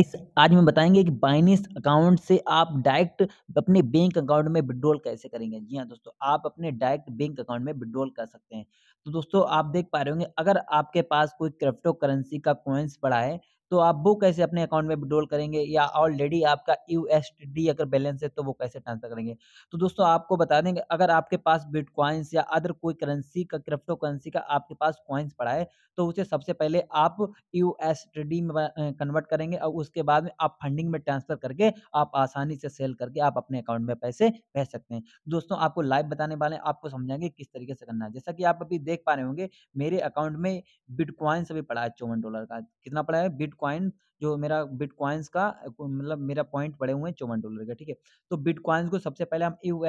I think आज हम बताएंगे कि बाइनेंस अकाउंट से आप डायरेक्ट अपने बैंक अकाउंट में विड्रॉल कैसे करेंगे जी हाँ दोस्तों आप अपने डायरेक्ट बैंक अकाउंट में विड्रॉल कर सकते हैं तो दोस्तों आप देख पा रहे होंगे अगर आपके पास कोई क्रिप्टो करेंसी का कॉइन्स पड़ा है तो आप वो कैसे अपने अकाउंट में विड्रॉल करेंगे या ऑलरेडी आपका यू अगर बैलेंस है तो वो कैसे ट्रांसफर करेंगे तो दोस्तों आपको बता देंगे अगर आपके पास बिटकॉइंस या अदर कोई करेंसी का क्रिप्टो करेंसी का आपके पास कॉइन्स पड़ा है तो उसे सबसे पहले आप यू में कन्वर्ट करेंगे और उसके बाद बाद में आप फंडिंग में ट्रांसफर करके आप आसानी से सेल करके आप अपने अकाउंट में पैसे भेज सकते हैं दोस्तों आपको लाइव बताने वाले आपको समझाएंगे किस तरीके से करना है जैसा कि आप अभी देख पा रहे होंगे मेरे अकाउंट में बिटकॉइन से पड़ा है चौवन डॉलर का कितना पड़ा है बिटकॉइन जो मेरा बिटकॉइंस का मतलब मेरा पॉइंट पड़े हुए हैं चौवन डॉलर का ठीक है तो बिटकॉइंस को सबसे पहले हम यू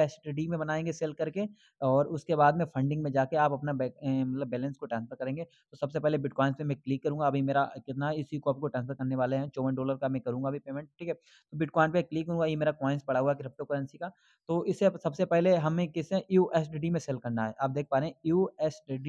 में बनाएंगे सेल करके और उसके बाद में फंडिंग में जाके आप अपना मतलब बैलेंस को ट्रांसफर करेंगे तो सबसे पहले बिटकॉइंस पे मैं क्लिक करूँगा अभी मेरा कितना इसी को आपको ट्रांसफर करने वाले हैं चौवन डॉलर का मैं करूँगा अभी पेमेंट ठीक है तो बिटकॉइन पे क्लिक करूँगा ये मेरा कॉइन्स पड़ा हुआ क्रिप्टो करेंसी का तो इसे सबसे पहले हमें किसे यू में सेल करना है आप देख पा रहे हैं यू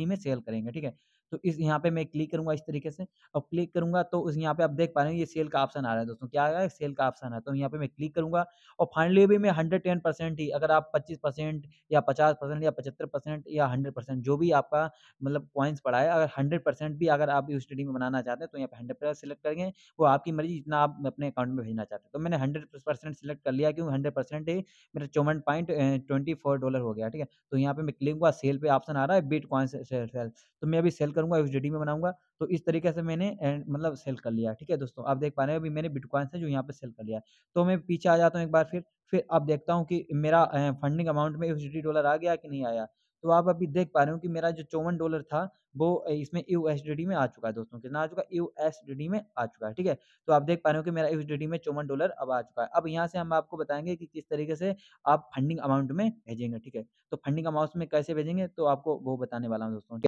में सेल करेंगे ठीक है तो इस यहाँ पे मैं क्लिक करूंगा इस तरीके से और क्लिक करूँगा तो उस यहाँ पे आप देख पा रहे हैं ये सेल का ऑप्शन आ रहा है दोस्तों क्या आ रहा है सेल का ऑप्शन है तो यहाँ पे मैं क्लिक करूँगा और फाइनली भी मैं हंड्रेड टेन परसेंट ही अगर आप पच्चीस परसेंट या पचास परसेंट या पचहत्तर परसेंट या हंड्रेड परसेंट जो भी आपका मतलब कॉइन्स पड़ा है अगर हंड्रेड परसेंट भी अगर आप यूस में बनाना चाहते हैं तो यहाँ पे हंड्रेड परसेंट सेलेक्ट करेंगे वो आपकी मर्जी जितना आप अपने अकाउंट में भेजना चाहते हैं तो मैंने हंड्रेड परसेंट सेलेक्ट कर लिया क्योंकि हंड्रेड परसेंट ही मेरा चौवन पॉइंट ट्वेंटी फोर डॉलर हो गया ठीक है तो यहाँ पे मैं क्लिक हुआ सेल पे ऑप्शन आ रहा है बिट कॉइन सेल तो मैं अभी सेल कर करूंगा यूएसडी में बनाऊंगा तो इस तरीके से मैंने मतलब सेल कर लिया ठीक है दोस्तों आप देख पा रहे हैं अभी मैंने बिटकॉइन से जो यहाँ पे सेल कर लिया तो मैं पीछे आ जाता हूँ एक बार फिर फिर आप देखता हूँ कि मेरा फंडिंग अमाउंट में यूएसडी डॉलर आ गया कि नहीं आया तो आप अभी देख पा रहे हो कि मेरा जो चौवन डॉलर था वो इसमें यू में आ चुका है दोस्तों कितना आ चुका है यू में आ चुका है ठीक है तो आप देख पा रहे हो कि मेरा यू में चौवन डॉलर अब आ चुका है अब यहाँ से हम आपको बताएंगे कि किस तरीके से आप फंडिंग अमाउंट में भेजेंगे ठीक है तो फंडिंग अमाउंट में कैसे भेजेंगे तो आपको वो बताने वाला हूँ दोस्तों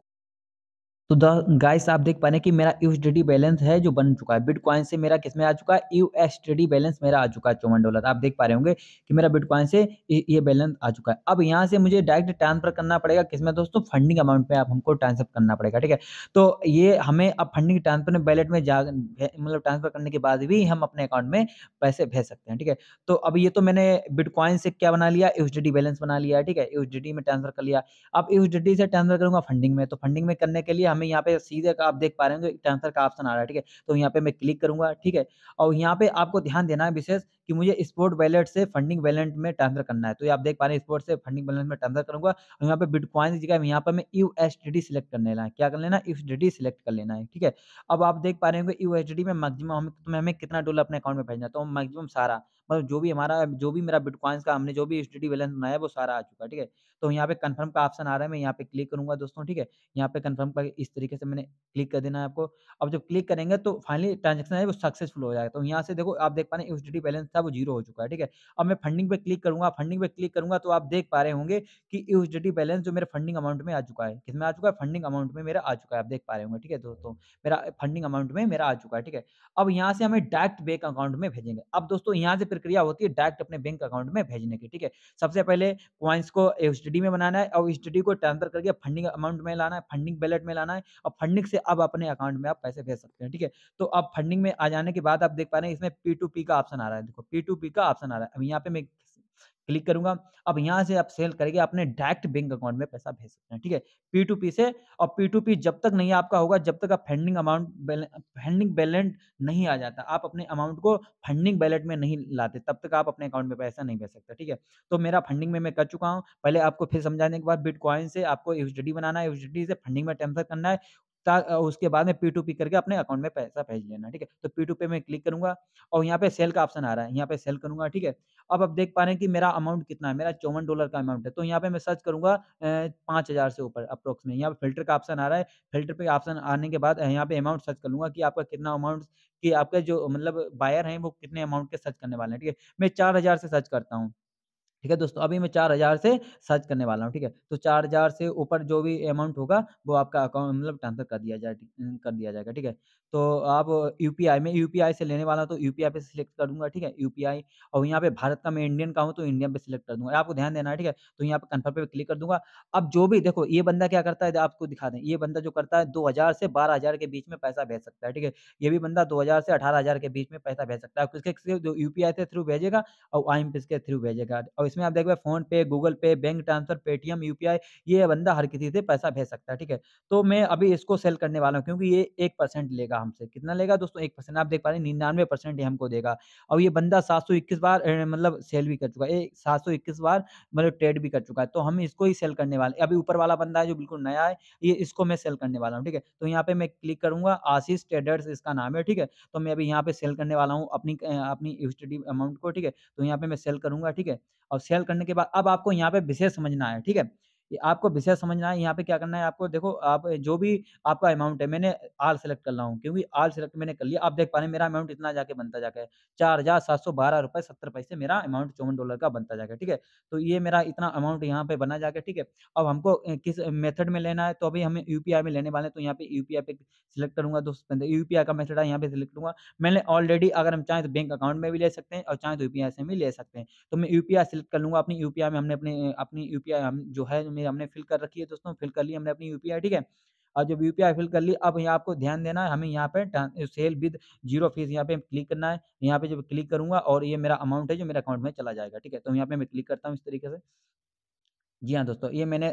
तो गाइस आप देख पा रहे हैं कि मेरा डी बैलेंस है जो बन चुका है बिटकॉइन से मेरा किसमें आ चुका है डी बैलेंस मेरा आ चुका है चौवन डॉलर आप देख पा रहे होंगे कि मेरा बिटकॉइन से ये बैलेंस आ चुका है अब यहाँ से मुझे डायरेक्ट ट्रांसफर करना पड़ेगा किसमें दोस्तों फंडिंग अमाउंट में आप हमको ट्रांसफर करना पड़ेगा ठीक है तो ये हमें अब फंडिंग ट्रांसफर वैलेट में जा मतलब ट्रांसफर करने के बाद भी हम अपने अकाउंट में पैसे भेज सकते हैं ठीक है तो अब ये तो मैंने बिटकॉइन से क्या बना लिया यूएसडी बैलेंस बना लिया ठीक है डी में ट्रांसफर कर लिया अब यूएसडी से ट्रांसफर करूंगा फंडिंग में तो फंडिंग में करने के लिए हमें यहाँ पे सीधे आप देख पा रहे होंगे ट्रांसफर का ऑप्शन आ रहा है ठीक है तो यहाँ पे मैं क्लिक करूंगा ठीक है और यहाँ पे आपको ध्यान देना है विशेष कि मुझे स्पोर्ट वैलेट से फंडिंग वैलेट में ट्रांसफर करना है तो ये आप देख पा रहे हैं स्पोर्ट से फंडिंग वैलेट में ट्रांसफर करूंगा और यहाँ पे बिटकॉइन की जगह यहाँ पर मैं यू एस सिलेक्ट कर लेना है क्या कर लेना यू सिलेक्ट कर लेना है ठीक है अब आप देख पा रहे होंगे यू में मैक्सिमम हमें तो हमें कितना डॉलर अपने अकाउंट में भेजना तो मैक्सिमम सारा मतलब जो भी हमारा जो भी मेरा बिटकॉइंस का हमने जो भी डी बैलेंस बनाया वो सारा आ चुका है ठीक है तो यहाँ पे कंफर्म का ऑप्शन आ रहा है मैं यहाँ पे क्लिक करूंगा दोस्तों ठीक है यहाँ पे कंफर्म का इस तरीके से मैंने क्लिक कर देना है आपको अब जब क्लिक करेंगे तो फाइनली ट्रांजेक्शन है वो सक्सेसफुल हो जाएगा तो यहाँ से देखो आप देख पा रहे हैं बैलेंस था वो जीरो हो चुका है ठीक है अब मैं फंडिंग पे क्लिक करूंगा फंडिंग पे क्लिक करूंगा तो आप देख पा रहे होंगे कि यूएसडी बैलेंस जो मेरे फंडिंग अमाउंट में आ चुका है किसमें आ चुका है फंडिंग अमाउंट में मेरा आ चुका है आप देख पा रहे होंगे ठीक है दोस्तों तो मेरा फंडिंग अमाउंट में मेरा आ चुका है ठीक है अब यहाँ से हमें डायरेक्ट बैंक अकाउंट में भेजेंगे अब दोस्तों यहाँ से प्रक्रिया होती है डायरेक्ट अपने बैंक अकाउंट में भेजने की ठीक है सबसे पहले क्वाइंस को एसडी में बनाना है और एसडी को ट्रांसफर करके फंडिंग अमाउंट में लाना है फंडिंग बैलेट में लाना है और फंडिंग से अब अपने अकाउंट में आप पैसे भेज सकते हैं ठीक है तो अब फंडिंग में आ जाने के बाद आप देख पा रहे हैं इसमें पी टू पी का ऑप्शन आ रहा है देखो पी टू पी का ऑप्शन आ रहा है अब यहाँ पे मैं क्लिक करूंगा अब यहाँ से आप सेल करके अपने डायरेक्ट बैंक अकाउंट में पैसा भेज सकते हैं ठीक है पी टू पी से और पी टू पी जब तक नहीं आपका होगा जब तक आप फंडिंग अमाउंट फंडिंग बैलेंट नहीं आ जाता आप अपने अमाउंट को फंडिंग बैलेंट में नहीं लाते तब तक आप अपने अकाउंट में पैसा नहीं भेज सकते ठीक है तो मेरा फंडिंग में मैं कर चुका हूँ पहले आपको फिर समझाने के बाद बिटकॉइन से आपको एफ बनाना है एफ से फंडिंग में ट्रांसफर करना है उसके बाद में पी टू पी करके अपने अकाउंट में पैसा भेज लेना ठीक है तो पी टू पे मैं क्लिक करूंगा और यहाँ पे सेल का ऑप्शन आ रहा है यहाँ पे सेल करूंगा ठीक है अब आप देख पा रहे हैं कि मेरा अमाउंट कितना है मेरा चौवन डॉलर का अमाउंट है तो यहाँ पे मैं सर्च करूंगा पाँच हज़ार से ऊपर अप्रोक्स में यहाँ पे फिल्टर का ऑप्शन आ रहा है फिल्टर पे ऑप्शन आने के बाद यहाँ पे अमाउंट सर्च कर लूंगा कि आपका कितना अमाउंट कि आपका जो मतलब बायर हैं वो कितने अमाउंट के सर्च करने वाले हैं ठीक है मैं चार हज़ार से सर्च करता हूँ ठीक है दोस्तों अभी मैं चार हज़ार से सर्च करने वाला हूँ ठीक है तो चार हज़ार से ऊपर जो भी अमाउंट होगा वो आपका अकाउंट मतलब ट्रांसफ़र कर दिया जाए कर दिया जाएगा ठीक है तो आप यू में यू से लेने वाला तो यू पे सिलेक्ट कर दूंगा ठीक है यू और यहाँ पे भारत का मैं इंडियन का हूँ तो इंडियन पे सिलेक्ट कर दूंगा आपको ध्यान देना है ठीक है तो यहाँ पे कन्फर्म पे क्लिक कर दूंगा अब जो भी देखो ये बंदा क्या करता है आपको दिखा दें ये बंदा जो करता है दो हज़ार से बारह हज़ार के बीच में पैसा भेज सकता है ठीक है ये भी बंदा दो हज़ार से अठारह हज़ार के बीच में पैसा भेज सकता है किसके यू के थ्रू भेजेगा और आई एम के थ्रू भेजेगा और इसमें आप देखिए फोन पे गूगल पे बैंक ट्रांसफर पेटीएम यूपीआई ये बंदा हर किसी से पैसा भेज सकता है ठीक है तो मैं अभी इसको सेल करने वाला हूँ क्योंकि ये एक परसेंट लेगा हमसे कितना लेगा दोस्तों एक परसेंट आप देख पा रहे हैं निन्यानवे परसेंट ये हमको देगा और ये बंदा सात बार मतलब सेल भी कर चुका है सात सौ इक्कीस बार मतलब ट्रेड भी कर चुका है तो हम इसको ही सेल करने वाले अभी ऊपर वाला बंदा है जो बिल्कुल नया है ये इसको मैं सेल करने वाला हूँ ठीक है तो यहाँ पे मैं क्लिक करूंगा आशीष ट्रेडर्स इसका नाम है ठीक है तो मैं अभी यहाँ पे सेल करने वाला हूँ अपनी अपनी स्टडी अमाउंट को ठीक है तो यहाँ पे मैं सेल करूंगा ठीक है और सेल करने के बाद अब आपको यहाँ पे विशेष समझना है ठीक है आपको विषय समझना है यहाँ पे क्या करना है आपको देखो आप जो भी आपका अमाउंट है मैंने आल सेलेक्ट कर रहा हूँ क्योंकि आल सेलेक्ट मैंने कर लिया आप देख पा रहे हैं मेरा अमाउंट इतना जाके बनता जाके चार हजार सात सौ बारह रुपए सत्तर पैसे मेरा अमाउंट चौवन डॉलर का बनता जाकर ठीक है तो ये मेरा इतना अमाउंट यहाँ पे बना जाकर ठीक है अब हमको किस मेथड में लेना है तो अभी हमें यूपीआई में लेने वाले हैं तो यहाँ पे यूपीआई पे सिलेक्ट करूंगा दोस्तों यूपीआई का मेथड है यहाँ पे सिलेक्ट करूंगा मैंने ऑलरेडी अगर हम चाहें तो बैंक अकाउंट में भी ले सकते हैं और चाहे तो यूपीआई से भी ले सकते हैं तो मैं यूपीआई सिलेक्ट कर लूंगा अपनी यूपीआई में हमने अपने अपनी यूपीआई हम जो है में हमने फिल कर रखी है दोस्तों फिल कर ली हमने अपनी यूपीआई ठीक है और जब यूपीआई फिल कर ली अब यहाँ आपको ध्यान देना है हमें यहाँ पे सेल विद जीरो फीस यहाँ पे क्लिक करना है यहाँ पे जब क्लिक करूंगा और ये मेरा अमाउंट है जो मेरे अकाउंट में चला जाएगा ठीक है तो यहाँ पे मैं क्लिक करता हूँ इस तरीके से जी हाँ दोस्तों ये मैंने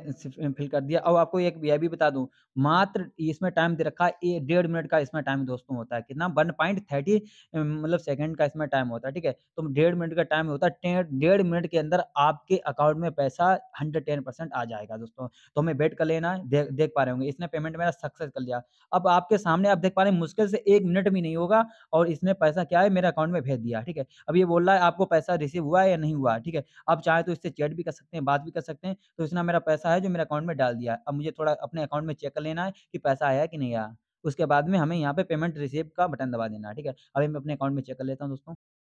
फिल कर दिया अब आपको एक यह भी बता दूं मात्र इसमें टाइम दे रखा है डेढ़ मिनट का इसमें टाइम दोस्तों होता है कितना वन पॉइंट थर्टी मतलब सेकंड का इसमें टाइम होता है ठीक है तो डेढ़ मिनट का टाइम होता है डेढ़ मिनट के अंदर आपके अकाउंट में पैसा हंड्रेड टेन परसेंट आ जाएगा दोस्तों तो हमें वेट कर लेना दे, देख पा रहे होंगे इसने पेमेंट मेरा सक्सेस कर लिया अब आपके सामने आप देख पा रहे हैं मुश्किल से एक मिनट भी नहीं होगा और इसने पैसा क्या है मेरे अकाउंट में भेज दिया ठीक है अब ये बोल रहा है आपको पैसा रिसीव हुआ या नहीं हुआ ठीक है आप चाहे तो इससे चैट भी कर सकते हैं बात भी कर सकते हैं हैं तो इसने मेरा पैसा है जो मेरे अकाउंट में डाल दिया अब मुझे थोड़ा अपने अकाउंट में चेक कर लेना है कि पैसा आया कि नहीं आया उसके बाद में हमें यहाँ पे पेमेंट रिसीव का बटन दबा देना है ठीक है अभी मैं अपने अकाउंट में चेक कर लेता हूँ दोस्तों